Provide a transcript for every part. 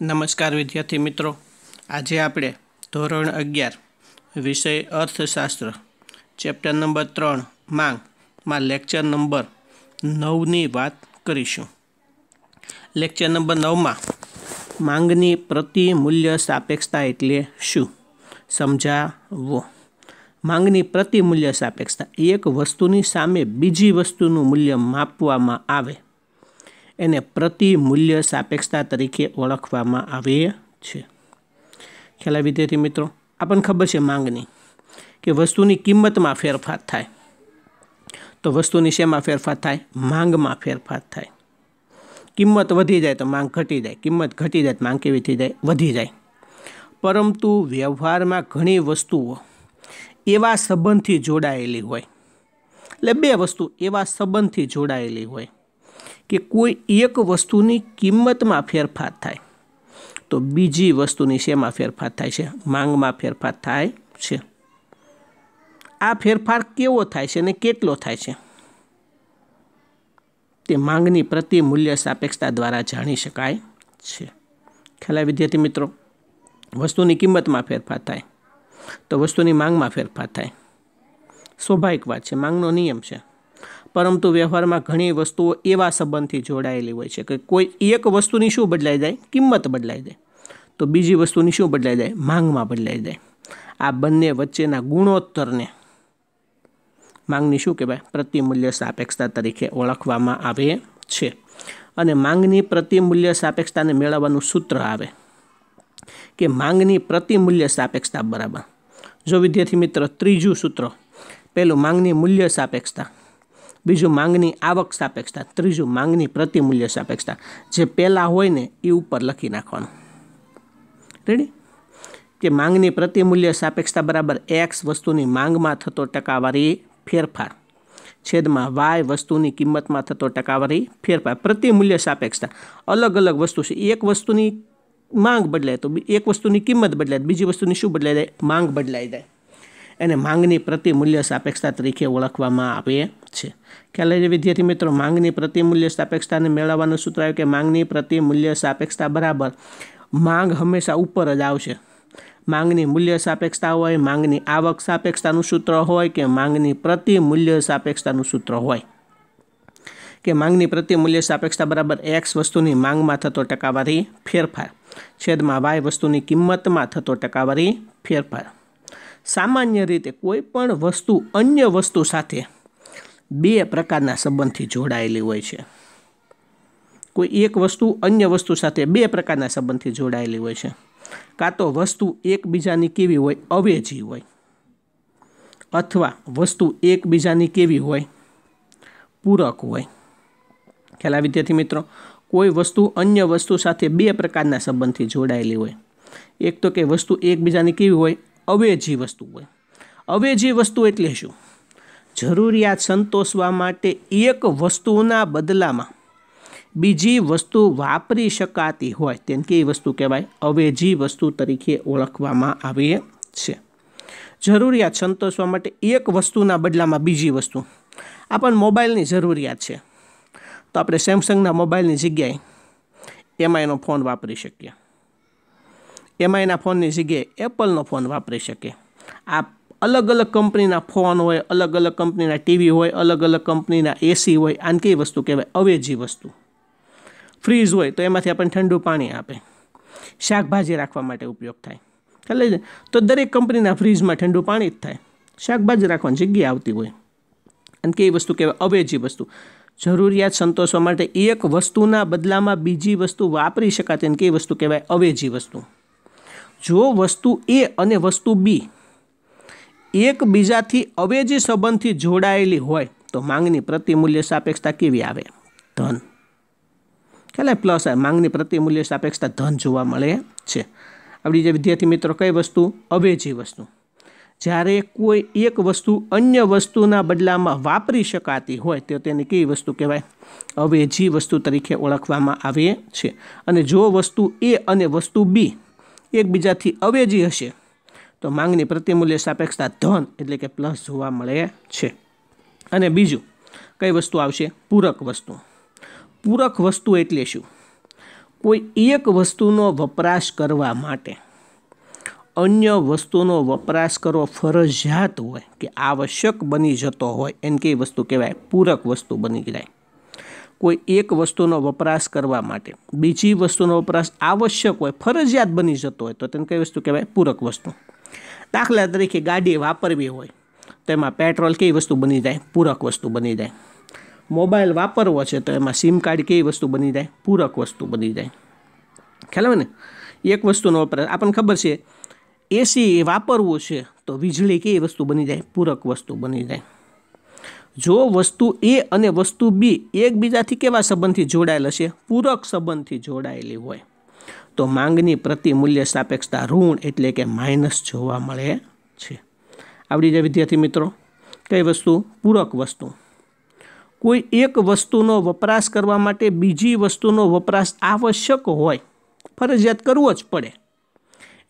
નમસ્કાર વિદ્યાર્થી મિત્રો આજે આપણે ધોરણ અગિયાર વિષય અર્થશાસ્ત્ર ચેપ્ટર નંબર ત્રણ માંગમાં લેક્ચર નંબર નવની વાત કરીશું લેક્ચર નંબર નવમાં માંગની પ્રતિ મૂલ્ય સાપેક્ષતા એટલે શું સમજાવો માંગની પ્રતિ મૂલ્ય સાપેક્ષતા એક વસ્તુની સામે બીજી વસ્તુનું મૂલ્ય માપવામાં આવે એને પ્રતિ મૂલ્ય સાપેક્ષતા તરીકે ઓળખવામાં આવે છે ખ્યાલ વિદ્યાર્થી મિત્રો આપણને ખબર છે માંગની કે વસ્તુની કિંમતમાં ફેરફાર થાય તો વસ્તુની શેમાં ફેરફાર થાય માંગમાં ફેરફાર થાય કિંમત વધી જાય તો માંગ ઘટી જાય કિંમત ઘટી જાય તો માંગ કેવી થઈ જાય વધી જાય પરંતુ વ્યવહારમાં ઘણી વસ્તુઓ એવા સંબંધથી જોડાયેલી હોય એટલે બે વસ્તુ એવા સંબંધથી જોડાયેલી હોય કે કોઈ એક વસ્તુની કિંમતમાં ફેરફાર થાય તો બીજી વસ્તુની શેમાં ફેરફાર થાય છે માંગમાં ફેરફાર થાય છે આ ફેરફાર કેવો થાય છે અને કેટલો થાય છે તે માંગની પ્રતિ મૂલ્ય સાપેક્ષતા દ્વારા જાણી શકાય છે ખ્યાલ વિદ્યાર્થી મિત્રો વસ્તુની કિંમતમાં ફેરફાર થાય તો વસ્તુની માંગમાં ફેરફાર થાય સ્વાભાવિક વાત છે માંગનો નિયમ છે પરંતુ વ્યવહારમાં ઘણી વસ્તુઓ એવા સંબંધથી જોડાયેલી હોય છે કે કોઈ એક વસ્તુની શું બદલાઈ જાય કિંમત બદલાઈ જાય તો બીજી વસ્તુની શું બદલાઈ જાય માંગમાં બદલાઈ જાય આ બંને વચ્ચેના ગુણોત્તરને માંગની શું કહેવાય પ્રતિમૂલ્ય સાપેક્ષતા તરીકે ઓળખવામાં આવે છે અને માંગની પ્રતિમૂલ્ય સાપેક્ષતાને મેળવવાનું સૂત્ર આવે કે માંગની પ્રતિમૂલ્ય સાપેક્ષતા બરાબર જો વિદ્યાર્થી મિત્ર ત્રીજું સૂત્ર પહેલું માંગની મૂલ્ય સાપેક્ષતા બીજું માંગની આવક સાપેક્ષતા ત્રીજું માંગની પ્રતિમૂલ્ય સાપેક્ષતા જે પહેલાં હોય ને એ ઉપર લખી નાખવાનું રેડી કે માંગની પ્રતિમૂલ્ય સાપેક્ષતા બરાબર એક્સ વસ્તુની માંગમાં થતો ટકાવારી ફેરફાર છેદમાં વાય વસ્તુની કિંમતમાં થતો ટકાવારી ફેરફાર પ્રતિમૂલ્ય સાપેક્ષતા અલગ અલગ વસ્તુ છે એક વસ્તુની માંગ બદલાય તો એક વસ્તુની કિંમત બદલાય બીજી વસ્તુની શું બદલાય જાય માંગ બદલાઈ જાય એને માંગની પ્રતિમૂલ્ય સાપેક્ષતા તરીકે ઓળખવામાં આવે છે ખ્યાલ છે વિદ્યાર્થી મિત્રો માંગની પ્રતિમૂલ્ય સાપેક્ષતાને મેળવવાનું સૂત્ર આવ્યું કે માંગની પ્રતિમૂલ્ય સાપેક્ષતા બરાબર માંગ હંમેશા ઉપર જ આવશે માંગની મૂલ્ય સાપેક્ષતા હોય માંગની આવક સાપેક્ષતાનું સૂત્ર હોય કે માંગની પ્રતિમૂલ્ય સાપેક્ષતાનું સૂત્ર હોય કે માંગની પ્રતિમૂલ્ય સાપેક્ષતા બરાબર એક્સ વસ્તુની માંગમાં થતો ટકાવારી ફેરફાર છેદમાં વાય વસ્તુની કિંમતમાં થતો ટકાવારી ફેરફાર સામાન્ય રીતે કોઈ પણ વસ્તુ અન્ય વસ્તુ સાથે બે પ્રકારના સંબંધથી જોડાયેલી હોય છે કોઈ એક વસ્તુ અન્ય વસ્તુ સાથે બે પ્રકારના સંબંધથી જોડાયેલી હોય છે કાં તો વસ્તુ એકબીજાની કેવી હોય અવેજી હોય અથવા વસ્તુ એકબીજાની કેવી હોય પૂરક હોય ખ્યાલ વિદ્યાર્થી મિત્રો કોઈ વસ્તુ અન્ય વસ્તુ સાથે બે પ્રકારના સંબંધથી જોડાયેલી હોય એક તો કે વસ્તુ એકબીજાની કેવી હોય અવેજી વસ્તુ હોય અવેજી વસ્તુ એટલે શું જરૂરિયાત સંતોષવા માટે એક વસ્તુના બદલામાં બીજી વસ્તુ વાપરી શકાતી હોય તેને કેવી વસ્તુ કહેવાય અવેજી વસ્તુ તરીકે ઓળખવામાં આવે છે જરૂરિયાત સંતોષવા માટે એક વસ્તુના બદલામાં બીજી વસ્તુ આપણને મોબાઈલની જરૂરિયાત છે તો આપણે સેમસંગના મોબાઈલની જગ્યાએ એમાં એનો ફોન વાપરી શકીએ એમાં એના ફોનની જગ્યાએ એપલનો ફોન વાપરી શકે આ અલગ અલગ કંપનીના ફોન હોય અલગ અલગ કંપનીના ટીવી હોય અલગ અલગ કંપનીના એસી હોય આને કઈ વસ્તુ કહેવાય અવેજી વસ્તુ ફ્રીજ હોય તો એમાંથી આપણને ઠંડુ પાણી આપે શાકભાજી રાખવા માટે ઉપયોગ થાય એટલે તો દરેક કંપનીના ફ્રીજમાં ઠંડુ પાણી જ થાય શાકભાજી રાખવાની જગ્યા આવતી હોય અને કઈ વસ્તુ કહેવાય અવેજી વસ્તુ જરૂરિયાત સંતોષવા માટે એક વસ્તુના બદલામાં બીજી વસ્તુ વાપરી શકાતી અને કઈ વસ્તુ કહેવાય અવેજી વસ્તુ જો વસ્તુ એ અને વસ્તુ બી એકબીજાથી અવેજી સંબંધથી જોડાયેલી હોય તો માંગની પ્રતિમૂલ્ય સાપેક્ષતા કેવી આવે ધન ખ્યાલ પ્લસ માંગની પ્રતિમૂલ્ય સાપેક્ષતા ધન જોવા મળે છે આપણી જે વિદ્યાર્થી મિત્રો કઈ વસ્તુ અવેજી વસ્તુ જ્યારે કોઈ એક વસ્તુ અન્ય વસ્તુના બદલામાં વાપરી શકાતી હોય તો તેને કેવી વસ્તુ કહેવાય અવેજી વસ્તુ તરીકે ઓળખવામાં આવે છે અને જો વસ્તુ એ અને વસ્તુ બી એકબીજાથી અવેજી હશે તો માંગની પ્રતિમૂલ્ય સાપેક્ષતા ધન એટલે કે પ્લસ જોવા મળે છે અને બીજું કઈ વસ્તુ આવશે પૂરક વસ્તુ પૂરક વસ્તુ એટલે શું કોઈ એક વસ્તુનો વપરાશ કરવા માટે અન્ય વસ્તુનો વપરાશ કરવો ફરજિયાત હોય કે આવશ્યક બની જતો હોય એને કઈ વસ્તુ કહેવાય પૂરક વસ્તુ બની જાય કોઈ એક વસ્તુનો વપરાશ કરવા માટે બીજી વસ્તુનો વપરાશ આવશ્યક હોય ફરજિયાત બની જતો હોય તો તેને કઈ વસ્તુ કહેવાય પૂરક વસ્તુ દાખલા તરીકે ગાડી વાપરવી હોય તો એમાં પેટ્રોલ કઈ વસ્તુ બની જાય પૂરક વસ્તુ બની જાય મોબાઈલ વાપરવો છે તો એમાં સિમ કાર્ડ કેવી વસ્તુ બની જાય પૂરક વસ્તુ બની જાય ખ્યાલ આવે ને એક વસ્તુનો વપરાશ આપણને ખબર છે એસી વાપરવું છે તો વીજળી કેવી વસ્તુ બની જાય પૂરક વસ્તુ બની જાય જો વસ્તુ એ અને વસ્તુ બી એકબીજાથી કેવા સંબંધથી જોડાયેલ હશે પૂરક સંબંધથી જોડાયેલી હોય તો માંગની પ્રતિ મૂલ્ય સાપેક્ષતા ઋણ એટલે કે માઇનસ જોવા મળે છે આવડી જાય વિદ્યાર્થી મિત્રો કઈ વસ્તુ પૂરક વસ્તુ કોઈ એક વસ્તુનો વપરાશ કરવા માટે બીજી વસ્તુનો વપરાશ આવશ્યક હોય ફરજિયાત કરવો જ પડે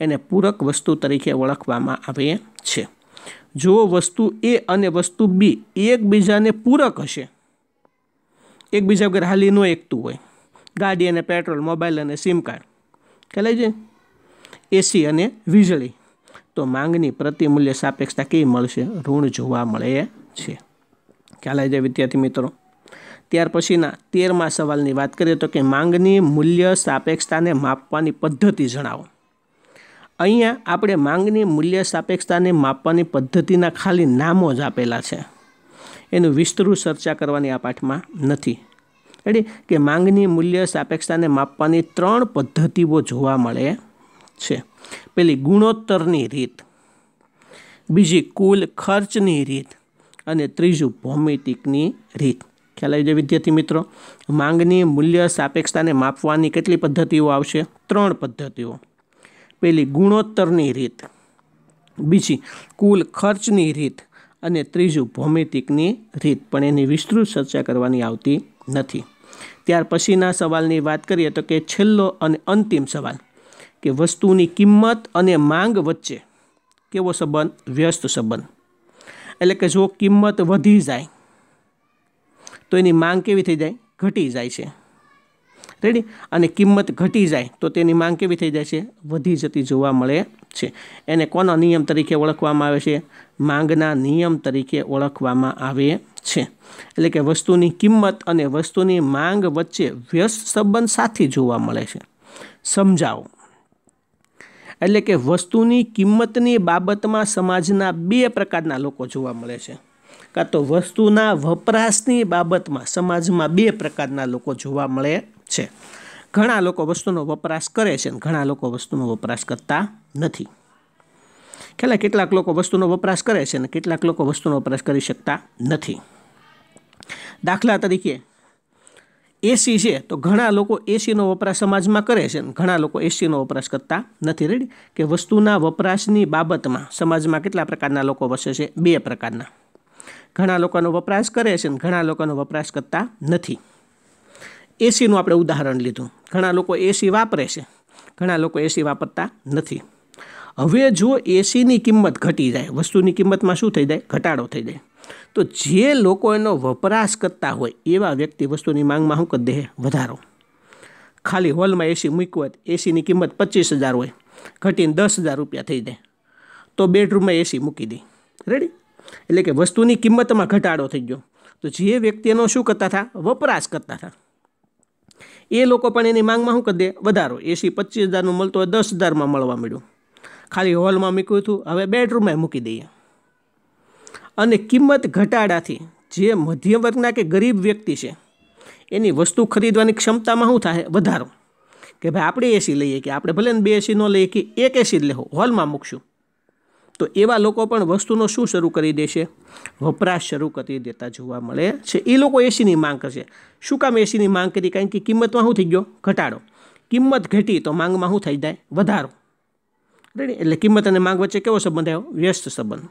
એને પૂરક વસ્તુ તરીકે ઓળખવામાં આવે છે જો વસ્તુ એ અને વસ્તુ બી એકબીજાને પૂરક હશે એકબીજા વગર હાલી ન એકતું હોય ગાડી અને પેટ્રોલ મોબાઈલ અને સિમ કાર્ડ ખ્યાલ છે એસી અને વીજળી તો માંગની પ્રતિમૂલ્ય સાપેક્ષતા કેવી મળશે ઋણ જોવા મળે છે ખ્યાલ આવી જાય વિદ્યાર્થી મિત્રો ત્યાર પછીના તેરમા સવાલની વાત કરીએ તો કે માંગની મૂલ્ય સાપેક્ષતાને માપવાની પદ્ધતિ જણાવો અહીંયા આપણે માંગની મૂલ્ય સાપેક્ષતાને માપવાની પદ્ધતિના ખાલી નામો જ આપેલા છે એનું વિસ્તૃત ચર્ચા કરવાની આ પાઠમાં નથી એટલે કે માંગની મૂલ્ય સાપેક્ષતાને માપવાની ત્રણ પદ્ધતિઓ જોવા મળે છે પેલી ગુણોત્તરની રીત બીજી કુલ ખર્ચની રીત અને ત્રીજું ભૌમિતિકની રીત ખ્યાલ આવી જાય વિદ્યાર્થી મિત્રો માંગની મૂલ્ય સાપેક્ષતાને માપવાની કેટલી પદ્ધતિઓ આવશે ત્રણ પદ્ધતિઓ પહેલી ગુણોત્તરની રીત બીજી કુલ ખર્ચની રીત અને ત્રીજું ભૌમિતિકની રીત પણ એની વિસ્તૃત ચર્ચા કરવાની આવતી નથી ત્યાર પછીના સવાલની વાત કરીએ તો કે છેલ્લો અને અંતિમ સવાલ કે વસ્તુની કિંમત અને માંગ વચ્ચે કેવો સંબંધ વ્યસ્ત સંબંધ એટલે કે જો કિંમત વધી જાય તો એની માંગ કેવી થઈ જાય ઘટી જાય છે રેડી અને કિંમત ઘટી જાય તો તેની માંગ કેવી થઈ જાય છે વધી જતી જોવા મળે છે એને કોના નિયમ તરીકે ઓળખવામાં આવે છે માંગના નિયમ તરીકે ઓળખવામાં આવે છે એટલે કે વસ્તુની કિંમત અને વસ્તુની માંગ વચ્ચે વ્યસ્ત સંબંધ સાથી જોવા મળે છે સમજાવો એટલે કે વસ્તુની કિંમતની બાબતમાં સમાજના બે પ્રકારના લોકો જોવા મળે છે કાં તો વસ્તુના વપરાશની બાબતમાં સમાજમાં બે પ્રકારના લોકો જોવા મળે છે ઘણા લોકો વસ્તુનો વપરાશ કરે છે અને ઘણા લોકો વસ્તુનો વપરાશ કરતા નથી કેટલા કેટલાક લોકો વસ્તુનો વપરાશ કરે છે અને કેટલાક લોકો વસ્તુનો વપરાશ કરી શકતા નથી દાખલા તરીકે એસી છે તો ઘણા લોકો એસીનો વપરાશ સમાજમાં કરે છે અને ઘણા લોકો એસીનો વપરાશ કરતા નથી રેડી કે વસ્તુના વપરાશની બાબતમાં સમાજમાં કેટલા પ્રકારના લોકો વસે છે બે પ્રકારના ઘણા લોકોનો વપરાશ કરે છે અને ઘણા લોકોનો વપરાશ કરતા નથી એસીનું આપણે ઉદાહરણ લીધું ઘણા લોકો એસી વાપરે છે ઘણા લોકો એસી વાપરતા નથી હવે જો એસીની કિંમત ઘટી જાય વસ્તુની કિંમતમાં શું થઈ જાય ઘટાડો થઈ જાય તો જે લોકો એનો વપરાશ કરતા હોય એવા વ્યક્તિ વસ્તુની માંગમાં શું કરી દે વધારો ખાલી હોલમાં એસી મૂક્યું હોય એસીની કિંમત પચીસ હજાર હોય ઘટીને દસ હજાર રૂપિયા થઈ જાય તો બેડરૂમમાં એસી મૂકી દે રેડી એટલે કે વસ્તુની કિંમતમાં ઘટાડો થઈ ગયો તો જે વ્યક્તિ એનો શું કરતા હતા વપરાશ કરતા હતા એ લોકો પણ એની માંગમાં શું કરી દે વધારો એસી પચીસ હજારનું મળતું હોય દસ હજારમાં મળવા મળ્યું ખાલી હોલમાં મૂક્યું હતું હવે બેડરૂમમાં મૂકી દઈએ અને કિંમત ઘટાડાથી જે મધ્યમ વર્ગના કે ગરીબ વ્યક્તિ છે એની વસ્તુ ખરીદવાની ક્ષમતામાં શું થાય વધારો કે ભાઈ આપણે એસી લઈએ કે આપણે ભલે ને બે એસી ન લઈએ કે એક એસી જ લેવો હોલમાં મૂકશું તો એવા લોકો પણ વસ્તુનો શું શરૂ કરી દેશે વપરાશ શરૂ કરી દેતા જોવા મળે છે એ લોકો એસીની માંગ કરશે શું કામ એસીની માંગ કરી કારણ કે કિંમતમાં શું થઈ ગયો ઘટાડો કિંમત ઘટી તો માંગમાં શું થઈ જાય વધારો રેડી એટલે કિંમત અને માંગ વચ્ચે કેવો સંબંધ આવ્યો વ્યસ્ત સંબંધ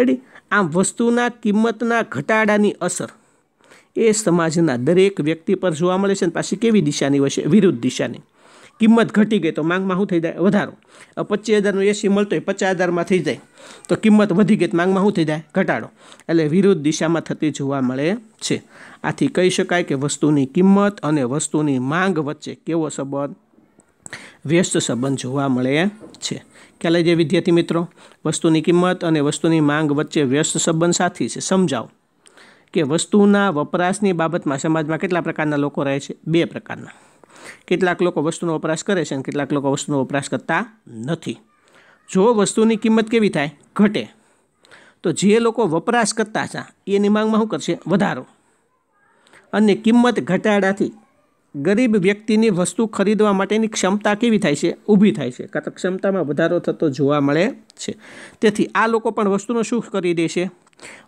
રેડી આમ વસ્તુના કિંમતના ઘટાડાની અસર એ સમાજના દરેક વ્યક્તિ પર જોવા મળે છે ને પાછી કેવી દિશાની હોય છે વિરુદ્ધ દિશાની કિંમત ઘટી ગઈ તો માંગમાં શું થઈ જાય વધારો પચીસ હજારનું એસી મળતો હોય પચાસ હજારમાં થઈ જાય તો કિંમત વધી ગઈ તો માંગમાં શું થઈ જાય ઘટાડો એટલે વિરુદ્ધ દિશામાં થતી જોવા મળે છે આથી કહી શકાય કે વસ્તુની કિંમત અને વસ્તુની માંગ વચ્ચે કેવો સંબંધ વ્યસ્ત સંબંધ જોવા મળે છે ક્યાં લઈ જાય વિદ્યાર્થી મિત્રો વસ્તુની કિંમત અને વસ્તુની માંગ વચ્ચે વ્યસ્ત સંબંધ સાથી છે સમજાવો કે વસ્તુના વપરાશની બાબતમાં સમાજમાં કેટલા પ્રકારના લોકો રહે છે બે પ્રકારના કેટલાક લોકો વસ્તુનો વપરાશ કરે છે અને કેટલાક લોકો વસ્તુનો વપરાશ કરતા નથી જો વસ્તુની કિંમત કેવી થાય ઘટે તો જે લોકો વપરાશ કરતા હતા એની માંગમાં શું કરશે વધારો અને કિંમત ઘટાડાથી ગરીબ વ્યક્તિની વસ્તુ ખરીદવા માટેની ક્ષમતા કેવી થાય છે ઊભી થાય છે કાં તો ક્ષમતામાં વધારો થતો જોવા મળે છે તેથી આ લોકો પણ વસ્તુનો શું કરી દે છે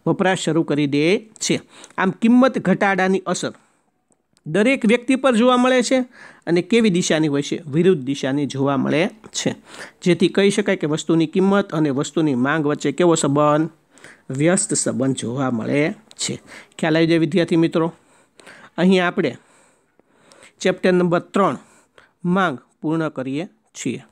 વપરાશ શરૂ કરી દે છે આમ કિંમત ઘટાડાની અસર દરેક વ્યક્તિ પર જોવા મળે છે અને કેવી દિશાની હોય છે વિરુદ્ધ દિશાની જોવા મળે છે જેથી કહી શકાય કે વસ્તુની કિંમત અને વસ્તુની માંગ વચ્ચે કેવો સંબંધ વ્યસ્ત સંબંધ જોવા મળે છે ખ્યાલ આવી જાય વિદ્યાર્થી મિત્રો અહીં આપણે ચેપ્ટર નંબર ત્રણ માંગ પૂર્ણ કરીએ છીએ